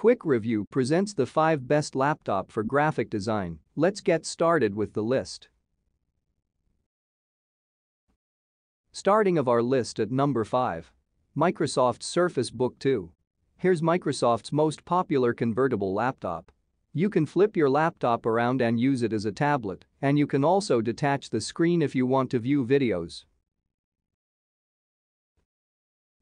Quick Review presents the 5 best laptop for graphic design, let's get started with the list. Starting of our list at number 5. Microsoft Surface Book 2. Here's Microsoft's most popular convertible laptop. You can flip your laptop around and use it as a tablet, and you can also detach the screen if you want to view videos.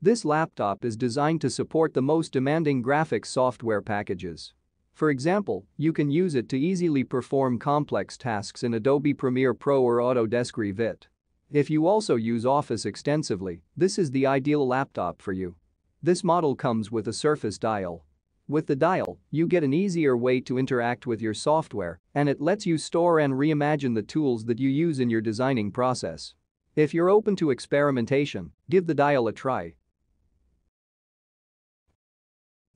This laptop is designed to support the most demanding graphics software packages. For example, you can use it to easily perform complex tasks in Adobe Premiere Pro or Autodesk Revit. If you also use Office extensively, this is the ideal laptop for you. This model comes with a surface dial. With the dial, you get an easier way to interact with your software, and it lets you store and reimagine the tools that you use in your designing process. If you're open to experimentation, give the dial a try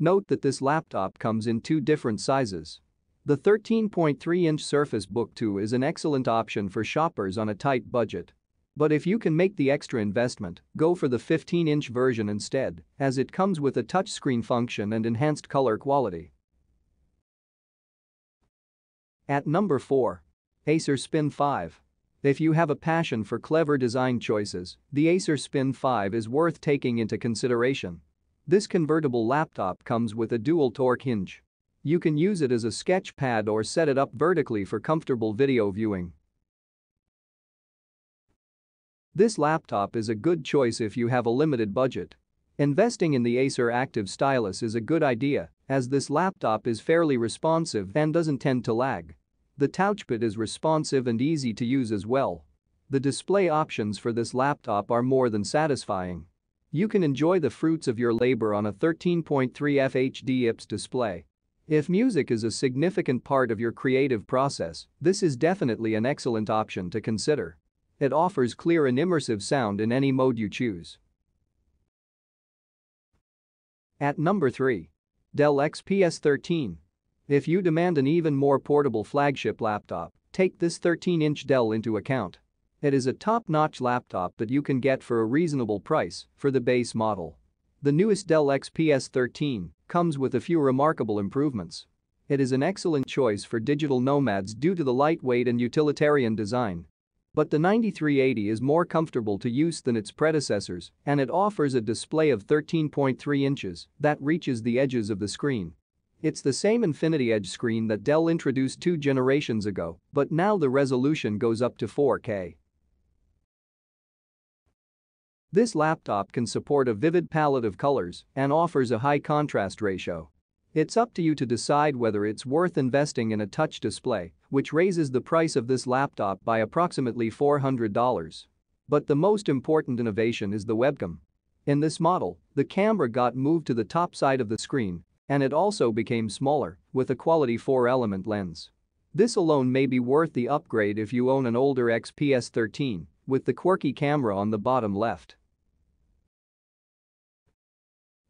Note that this laptop comes in two different sizes. The 13.3-inch Surface Book 2 is an excellent option for shoppers on a tight budget. But if you can make the extra investment, go for the 15-inch version instead, as it comes with a touchscreen function and enhanced color quality. At number 4. Acer Spin 5. If you have a passion for clever design choices, the Acer Spin 5 is worth taking into consideration. This convertible laptop comes with a dual torque hinge. You can use it as a sketch pad or set it up vertically for comfortable video viewing. This laptop is a good choice if you have a limited budget. Investing in the Acer Active Stylus is a good idea, as this laptop is fairly responsive and doesn't tend to lag. The touchpad is responsive and easy to use as well. The display options for this laptop are more than satisfying. You can enjoy the fruits of your labor on a 13.3 FHD IPS display. If music is a significant part of your creative process, this is definitely an excellent option to consider. It offers clear and immersive sound in any mode you choose. At number 3. Dell XPS 13. If you demand an even more portable flagship laptop, take this 13-inch Dell into account. It is a top-notch laptop that you can get for a reasonable price for the base model. The newest Dell XPS 13 comes with a few remarkable improvements. It is an excellent choice for digital nomads due to the lightweight and utilitarian design. But the 9380 is more comfortable to use than its predecessors, and it offers a display of 13.3 inches that reaches the edges of the screen. It's the same Infinity Edge screen that Dell introduced two generations ago, but now the resolution goes up to 4K. This laptop can support a vivid palette of colors and offers a high contrast ratio. It's up to you to decide whether it's worth investing in a touch display, which raises the price of this laptop by approximately $400. But the most important innovation is the webcam. In this model, the camera got moved to the top side of the screen, and it also became smaller with a quality 4-element lens. This alone may be worth the upgrade if you own an older XPS 13 with the quirky camera on the bottom left.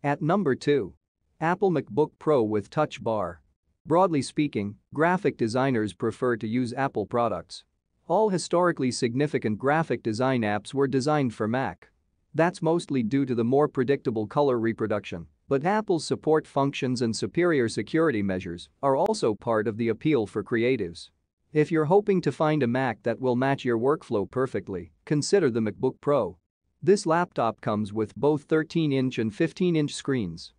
At number 2. Apple MacBook Pro with Touch Bar. Broadly speaking, graphic designers prefer to use Apple products. All historically significant graphic design apps were designed for Mac. That's mostly due to the more predictable color reproduction, but Apple's support functions and superior security measures are also part of the appeal for creatives. If you're hoping to find a Mac that will match your workflow perfectly, consider the MacBook Pro. This laptop comes with both 13-inch and 15-inch screens.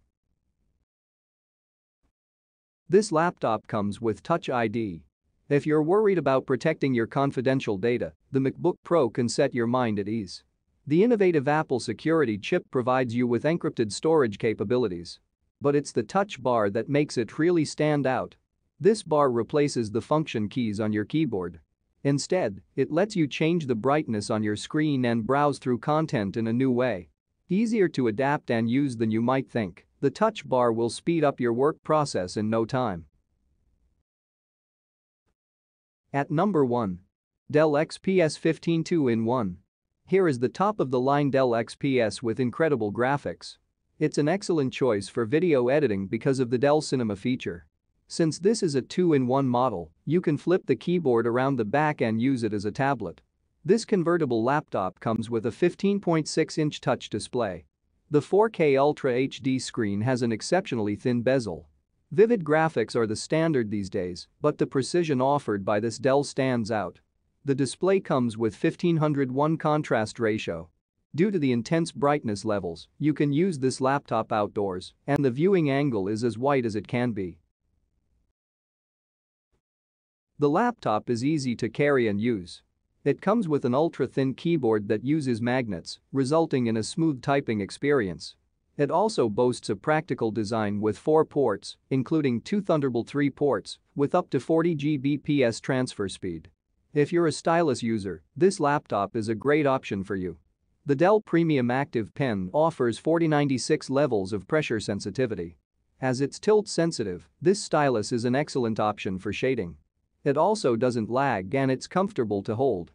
This laptop comes with Touch ID. If you're worried about protecting your confidential data, the MacBook Pro can set your mind at ease. The innovative Apple security chip provides you with encrypted storage capabilities. But it's the touch bar that makes it really stand out. This bar replaces the function keys on your keyboard. Instead, it lets you change the brightness on your screen and browse through content in a new way. Easier to adapt and use than you might think, the touch bar will speed up your work process in no time. At number 1. Dell XPS 15 2-in-1. Here is the top-of-the-line Dell XPS with incredible graphics. It's an excellent choice for video editing because of the Dell Cinema feature. Since this is a 2-in-1 model, you can flip the keyboard around the back and use it as a tablet. This convertible laptop comes with a 15.6-inch touch display. The 4K Ultra HD screen has an exceptionally thin bezel. Vivid graphics are the standard these days, but the precision offered by this Dell stands out. The display comes with 1501 contrast ratio. Due to the intense brightness levels, you can use this laptop outdoors, and the viewing angle is as wide as it can be. The laptop is easy to carry and use. It comes with an ultra-thin keyboard that uses magnets, resulting in a smooth typing experience. It also boasts a practical design with four ports, including two Thunderbolt 3 ports, with up to 40 Gbps transfer speed. If you're a stylus user, this laptop is a great option for you. The Dell Premium Active Pen offers 4096 levels of pressure sensitivity. As it's tilt sensitive, this stylus is an excellent option for shading. It also doesn't lag and it's comfortable to hold.